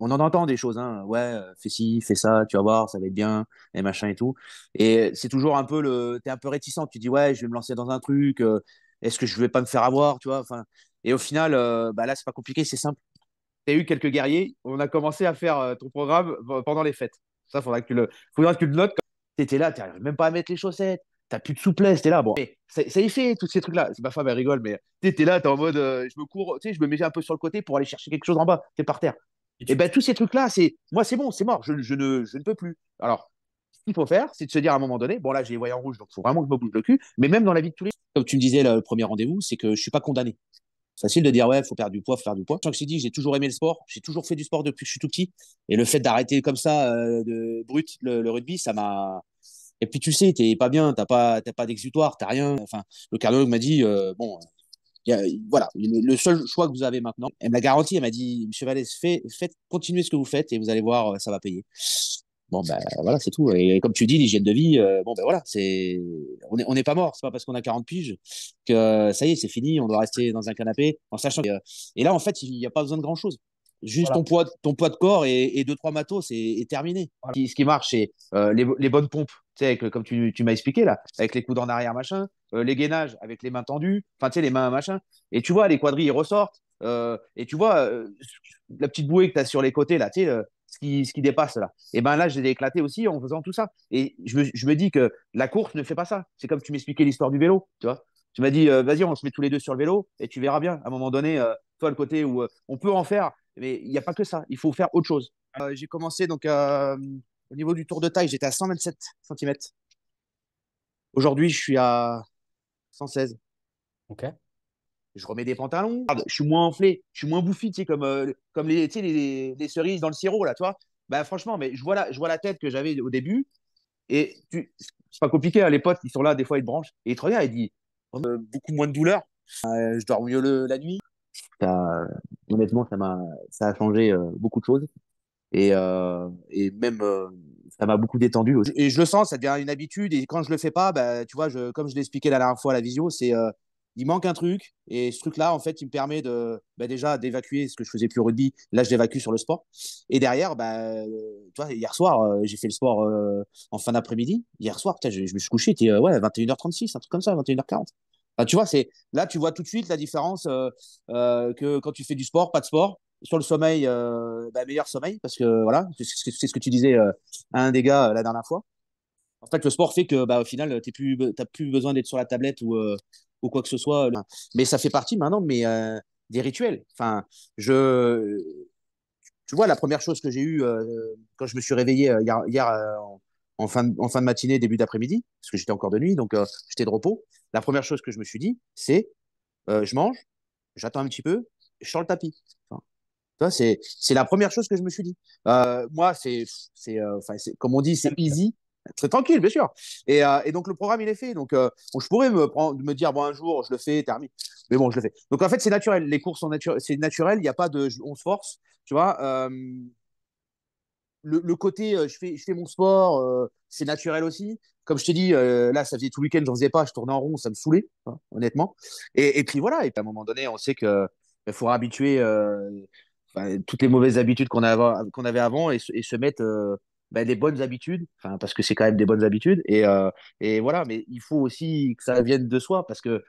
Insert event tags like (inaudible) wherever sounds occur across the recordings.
on en entend des choses, hein. ouais, euh, fais ci, fais ça, tu vas voir, ça va être bien, et machin et tout. Et c'est toujours un peu le, t'es un peu réticent, tu dis ouais, je vais me lancer dans un truc, euh, est-ce que je vais pas me faire avoir, tu vois, enfin. Et au final, euh, bah là, c'est pas compliqué, c'est simple. T'as eu quelques guerriers, on a commencé à faire ton programme pendant les fêtes. Ça, faudrait que tu le, faudra que tu le notes. T'étais là, t'arrives même pas à mettre les chaussettes, t'as plus de souplesse, t'es là, bon. Mais ça, y fait, tous ces trucs-là. Ma femme, elle rigole, mais étais là, t'es en mode, je me cours, tu sais, je me mets un peu sur le côté pour aller chercher quelque chose en bas, t'es par terre. Et, eh bien, tous ces trucs-là, c'est moi, c'est bon, c'est mort, je, je, ne, je ne peux plus. Alors, ce qu'il faut faire, c'est de se dire à un moment donné, bon là, j'ai les voyants rouges, donc il faut vraiment que je me bouge le cul. Mais même dans la vie de tous les comme tu me disais le premier rendez-vous, c'est que je suis pas condamné. Facile de dire ouais, il faut perdre du poids, faut faire du poids. Je que dit, j'ai toujours aimé le sport, j'ai toujours fait du sport depuis que je suis tout petit. Et le fait d'arrêter comme ça, euh, de brut, le, rugby, ça m'a et puis tu sais, t'es pas bien, t'as pas, pas d'exutoire, t'as rien. Enfin, le cardiologue m'a dit, euh, bon, voilà, le seul choix que vous avez maintenant, elle me l'a garanti, elle m'a dit, Monsieur Vallès, faites, continuez ce que vous faites et vous allez voir, ça va payer. Bon, ben voilà, c'est tout. Et, comme tu dis, l'hygiène de vie, euh, bon, ben voilà, c'est on n'est on pas mort. C'est pas parce qu'on a 40 piges que ça y est, c'est fini, on doit rester dans un canapé en sachant. et là, en fait, il n'y a pas besoin de grand-chose. Juste ton, poids, ton poids de corps et, et deux, trois matos, c'est terminé. Ce, qui, marche, c'est euh, les, les, bonnes pompes, comme tu, tu m'as expliqué là, avec les coudes en arrière, machin, euh, les gainages avec les mains tendues, enfin, tu sais, les mains, machin. Et tu vois, les quadrilles, ressortent. Euh, et tu vois, la petite bouée que tu as sur les côtés, là, tu sais, ce qui, ce qui dépasse là. Et ben là, j'ai éclaté aussi en faisant tout ça. Et je me, je me dis que la course ne fait pas ça. C'est comme tu m'expliquais l'histoire du vélo, tu vois. Tu m'as dit, vas-y, on se met tous les deux sur le vélo et tu verras bien. À un moment donné, toi, le côté où on peut en faire mais il n'y a pas que ça. Il faut faire autre chose. Euh, j'ai commencé donc euh, au niveau du tour de taille, j'étais à 127 cm. Aujourd'hui, je suis à 116. Ok. Je remets des pantalons. Je suis moins enflé, je suis moins bouffi, tu sais, comme, euh, comme les, tu sais, les, les, cerises dans le sirop, là, tu vois. Bah, franchement, mais je vois la, je vois la tête que j'avais au début. Et c'est pas compliqué, hein. les potes, ils sont là, des fois, ils te branchent. Et ils te regardent, ils disent beaucoup moins de douleur. je dors mieux le, la nuit honnêtement, ça m'a, ça a changé euh, beaucoup de choses. Et, euh, et même, euh, ça m'a beaucoup détendu Et je le sens, ça devient une habitude. Et quand je le fais pas, bah, tu vois, je, comme je l'expliquais la dernière fois à la visio, c'est il manque un truc. Et ce truc-là, en fait, il me permet de, bah, déjà d'évacuer ce que je faisais plus au rugby. Là, je l'évacue sur le sport. Et derrière, bah, tu vois, hier soir, j'ai fait le sport en fin d'après-midi. Hier soir, je, me suis couché, était ouais, 21h36, un truc comme ça, 21h40 tu vois, c'est là, tu vois tout de suite la différence euh, euh, que quand tu fais du sport, pas de sport. Sur le sommeil, euh, bah, meilleur sommeil, parce que voilà, c'est ce que tu disais à un des gars la dernière fois. En fait, le sport fait que, bah, au final, tu plus, t'as plus besoin d'être sur la tablette ou, ou quoi que ce soit. Mais ça fait partie maintenant, mais des rituels. Enfin, je, tu vois, la première chose que j'ai eue quand je me suis réveillé hier, hier en fin de, matinée, début d'après-midi, parce que j'étais encore de nuit, donc euh, j'étais de repos. La première chose que je me suis dit, c'est euh, je mange, j'attends un petit peu, je sors le tapis. c'est, la première chose que je me suis dit. Euh, moi, c'est, c'est, comme on dit, c'est easy. Très tranquille, bien sûr. Et, et, donc le programme, il est fait. Donc je pourrais me, prendre, me dire, bon, un jour, je le fais, terminé. Mais bon, je le fais. Donc en fait, c'est naturel. Les cours sont naturels. C'est naturel. Il n'y a pas de. On se force. Tu vois, le, côté euh, je, fais, je fais mon sport, euh, c'est naturel aussi. Comme je t'ai dit, euh, là, ça faisait tout le week-end, j'en faisais pas, je tournais en rond, ça me saoulait, hein, honnêtement. Et, puis voilà, et puis à un moment donné, on sait qu'il il bah, faudra habituer toutes les mauvaises habitudes qu'on avait, qu'on avait avant et, se mettre des bah, bonnes habitudes, parce que c'est quand même des bonnes habitudes. Et, voilà, mais il faut aussi que ça vienne de soi, parce que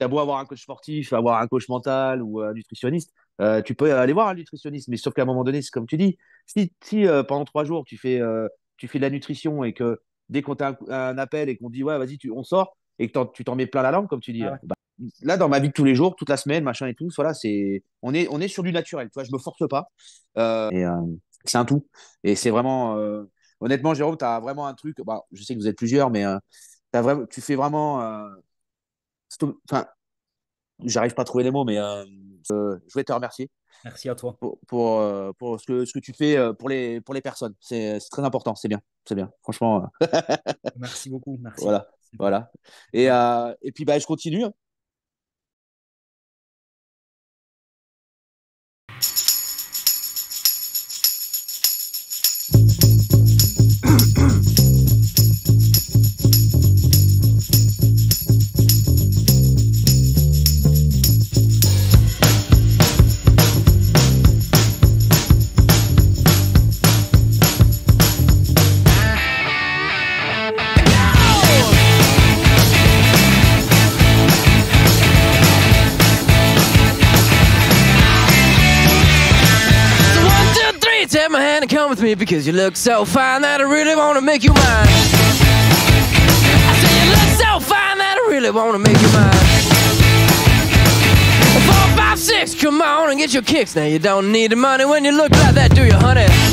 tu as beau avoir un coach sportif, avoir un coach mental ou un nutritionniste, euh, tu peux aller voir un nutritionniste, mais sauf qu'à un moment donné, c'est comme tu dis, si, si euh, pendant trois jours, tu fais, euh, tu fais de la nutrition et que dès qu'on t'a un, appel et qu'on dit, ouais, vas-y, on sort et que tu t'en mets plein la langue, comme tu dis, ah bah, là, dans ma vie de tous les jours, toute la semaine, machin et tout, voilà, c'est, on est, on est sur du naturel, tu vois, je me force pas. c'est un tout. Et c'est vraiment, honnêtement, Jérôme, tu as vraiment un truc, bah, je sais que vous êtes plusieurs, mais as vraiment, tu fais vraiment, j'arrive pas à trouver les mots, mais euh, euh, je voulais te remercier. Merci à toi. Pour, pour, euh, ce, que, ce, que, tu fais pour les, pour les personnes. C'est très important, c'est bien, c'est bien, franchement. (laughs) merci beaucoup, merci. Voilà, voilà. Et, et puis bah, je continue, hein. take my hand and come with me because you look so fine that I really want to make you mine. I say you look so fine that I really want to make you mine. Four, five, six, come on and get your kicks. Now you don't need the money when you look like that, do you, honey?